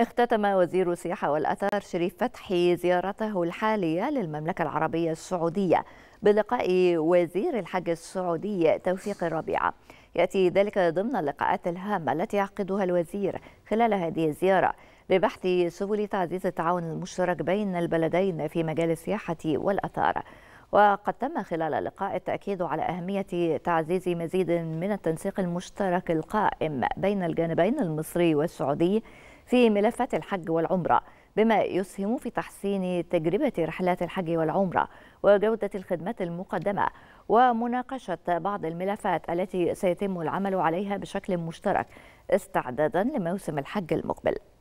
اختتم وزير السياحة والأثار شريف فتحي زيارته الحالية للمملكة العربية السعودية بلقاء وزير الحج السعودي توفيق الربيعة يأتي ذلك ضمن اللقاءات الهامة التي يعقدها الوزير خلال هذه الزيارة لبحث سبل تعزيز التعاون المشترك بين البلدين في مجال السياحة والأثار وقد تم خلال اللقاء التأكيد على أهمية تعزيز مزيد من التنسيق المشترك القائم بين الجانبين المصري والسعودي في ملفات الحج والعمرة بما يسهم في تحسين تجربة رحلات الحج والعمرة وجودة الخدمات المقدمة ومناقشة بعض الملفات التي سيتم العمل عليها بشكل مشترك استعدادا لموسم الحج المقبل